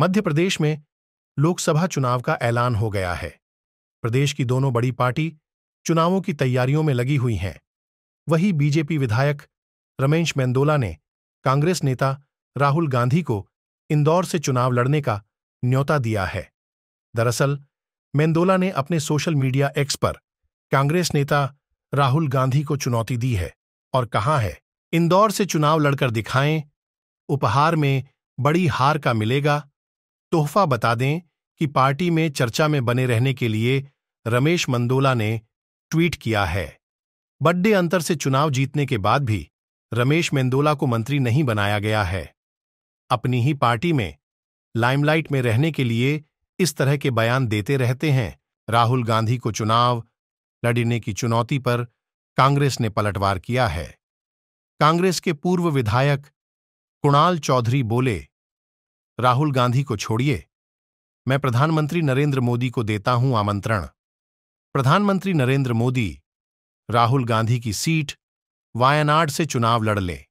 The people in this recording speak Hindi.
मध्य प्रदेश में लोकसभा चुनाव का ऐलान हो गया है प्रदेश की दोनों बड़ी पार्टी चुनावों की तैयारियों में लगी हुई हैं वही बीजेपी विधायक रमेश मेंदोला ने कांग्रेस नेता राहुल गांधी को इंदौर से चुनाव लड़ने का न्योता दिया है दरअसल मेंदोला ने अपने सोशल मीडिया एक्स पर कांग्रेस नेता राहुल गांधी को चुनौती दी है और कहा है इंदौर से चुनाव लड़कर दिखाएं उपहार में बड़ी हार का मिलेगा तोहफा बता दें कि पार्टी में चर्चा में बने रहने के लिए रमेश मंदोला ने ट्वीट किया है बड्डे अंतर से चुनाव जीतने के बाद भी रमेश मेंदोला को मंत्री नहीं बनाया गया है अपनी ही पार्टी में लाइमलाइट में रहने के लिए इस तरह के बयान देते रहते हैं राहुल गांधी को चुनाव लड़ने की चुनौती पर कांग्रेस ने पलटवार किया है कांग्रेस के पूर्व विधायक कुणाल चौधरी बोले राहुल गांधी को छोड़िए मैं प्रधानमंत्री नरेंद्र मोदी को देता हूं आमंत्रण प्रधानमंत्री नरेंद्र मोदी राहुल गांधी की सीट वायनाड से चुनाव लड़ लें